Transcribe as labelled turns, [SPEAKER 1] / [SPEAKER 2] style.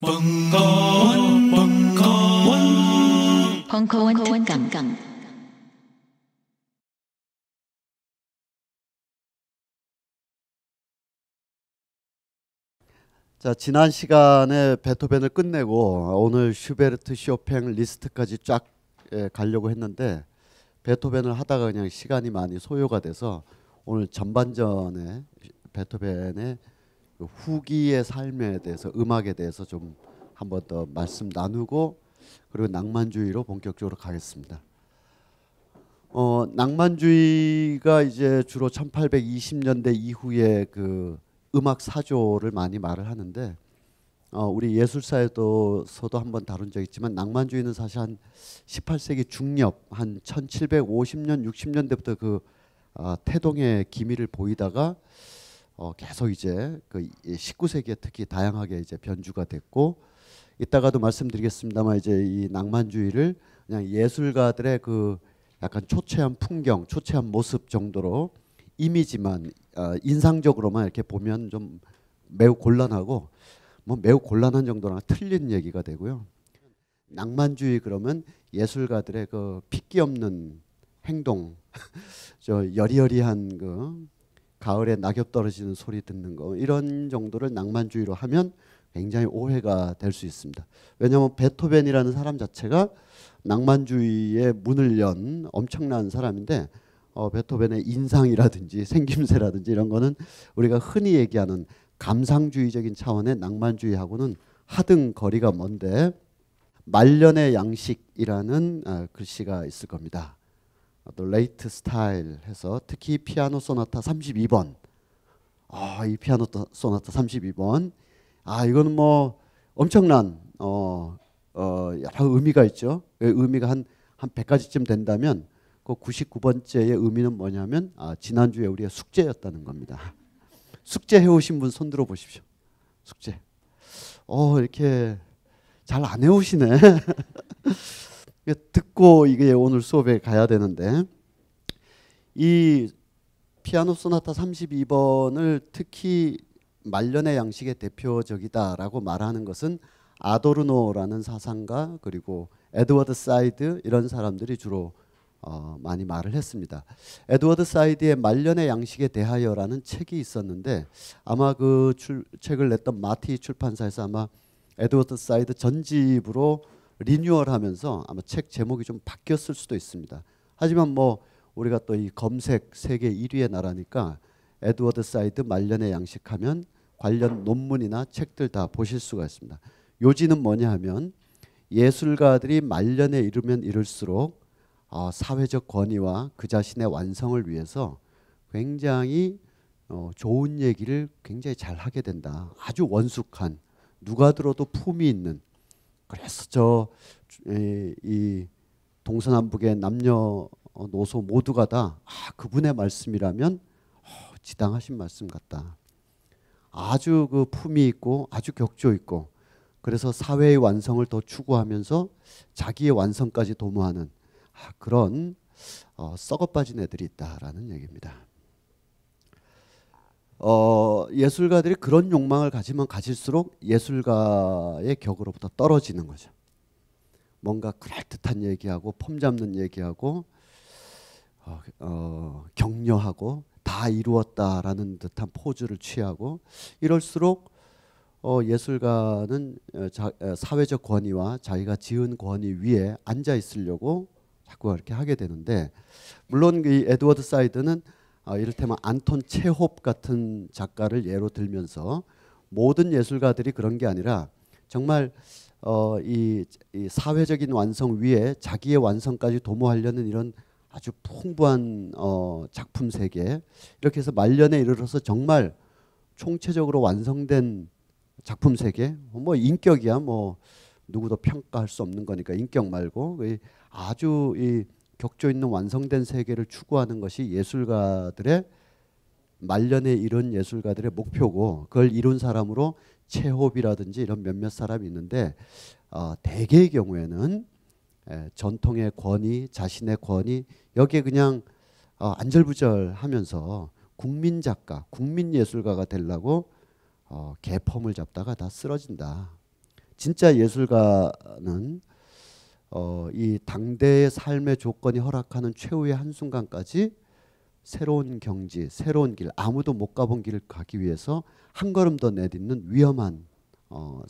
[SPEAKER 1] 벙커원, 벙커원, 벙커원 특강. 자 지난 시간에 베토벤을 끝내고 오늘 슈베르트, 쇼팽 리스트까지 쫙 예, 가려고 했는데 베토벤을 하다가 그냥 시간이 많이 소요가 돼서 오늘 전반전에 베토벤의 그 후기의 삶에 대해서 음악에 대해서 좀 한 번 더 말씀 나누고 그리고 낭만주의로 본격적으로 가겠습니다. 어, 낭만주의가 이제 주로 1820년대 이후에 그 음악 사조를 많이 말을 하는데 어, 우리 예술사에서도 한번 다룬 적 있지만 낭만주의는 사실 한 18세기 중엽 한 1750년 60년대부터 그 아, 태동의 기미를 보이다가 어, 계속 이제 그 19세기에 특히 다양하게 이제 변주가 됐고 이따가도 말씀드리겠습니다만 이제 이 낭만주의를 그냥 예술가들의 그 약간 초췌한 풍경, 초췌한 모습 정도로 이미지만 어, 인상적으로만 이렇게 보면 좀 매우 곤란하고 뭐 매우 곤란한 정도랑 틀린 얘기가 되고요. 낭만주의 그러면 예술가들의 그 핏기 없는 행동, 저 여리여리한 그 가을에 낙엽 떨어지는 소리 듣는 거 이런 정도를 낭만주의로 하면 굉장히 오해가 될 수 있습니다. 왜냐하면 베토벤이라는 사람 자체가 낭만주의의 문을 연 엄청난 사람인데 어, 베토벤의 인상이라든지 생김새라든지 이런 거는 우리가 흔히 얘기하는 감상주의적인 차원의 낭만주의하고는 하등 거리가 먼데 말년의 양식이라는 어, 글씨가 있을 겁니다. 또 레이트 스타일 해서 특히 피아노 소나타 32번 아, 이 피아노 소나타 32번 아, 이거는 뭐 엄청난 어, 어 여러 의미가 있죠. 그 의미가 한한 한 100가지쯤 된다면 그 99번째의 의미는 뭐냐면 아, 지난주에 우리의 숙제였다는 겁니다. 숙제 해 오신 분 손들어 보십시오. 숙제. 어, 이렇게 잘 안해 오시네. 듣고 이게 오늘 수업에 가야 되는데 이 피아노 소나타 32번을 특히 말년의 양식의 대표적이다라고 말하는 것은 아도르노라는 사상가 그리고 에드워드 사이드 이런 사람들이 주로 어 많이 말을 했습니다. 에드워드 사이드의 말년의 양식에 대하여라는 책이 있었는데 아마 그 출, 책을 냈던 마티 출판사에서 아마 에드워드 사이드 전집으로 리뉴얼하면서 아마 책 제목이 좀 바뀌었을 수도 있습니다. 하지만 뭐 우리가 또 이 검색 세계 1위의 나라니까 에드워드 사이드 말년에 양식하면 관련 논문이나 책들 다 보실 수가 있습니다. 요지는 뭐냐 하면 예술가들이 말년에 이르면 이를수록 어, 사회적 권위와 그 자신의 완성을 위해서 굉장히 어, 좋은 얘기를 굉장히 잘 하게 된다. 아주 원숙한 누가 들어도 품이 있는 그래서 저이 이 동서남북의 남녀 어, 노소 모두가 다 아, 그분의 말씀이라면 어, 지당하신 말씀 같다. 아주 그 품이 있고 아주 격조 있고 그래서 사회의 완성을 더 추구하면서 자기의 완성까지 도모하는 아, 그런 어, 썩어 빠진 애들이 있다라는 얘기입니다. 어, 예술가들이 그런 욕망을 가지면 가질수록 예술가의 격으로부터 떨어지는 거죠. 뭔가 그럴듯한 얘기하고 폼잡는 얘기하고 어, 그, 어, 격려하고 다 이루었다라는 듯한 포즈를 취하고 이럴수록 어, 예술가는 어, 자, 어, 사회적 권위와 자기가 지은 권위 위에 앉아 있으려고 자꾸 이렇게 하게 되는데 물론 그 이 에드워드 사이드는 어, 이를테면 안톤 체홉 같은 작가를 예로 들면서 모든 예술가들이 그런 게 아니라 정말 어, 이, 이, 사회적인 완성 위에 자기의 완성까지 도모하려는 이런 아주 풍부한 어, 작품 세계 이렇게 해서 말년에 이르러서 정말 총체적으로 완성된 작품 세계 뭐 인격이야 뭐 누구도 평가할 수 없는 거니까 인격 말고 아주 이 격조 있는 완성된 세계를 추구하는 것이 예술가들의 말년에 이런 예술가들의 목표고 그걸 이룬 사람으로 체홉이라든지 이런 몇몇 사람이 있는데 어, 대개의 경우에는 에, 예, 전통의 권위, 자신의 권위 여기에 그냥 어, 안절부절하면서 국민 작가, 국민 예술가가 되려고 어, 개펌을 잡다가 다 쓰러진다. 진짜 예술가는 어, 이 당대의 삶의 조건이 허락하는 최후의 한순간까지 새로운 경지, 새로운 길, 아무도 못 가본 길을 가기 위해서 한 걸음 더 내딛는 위험한 어,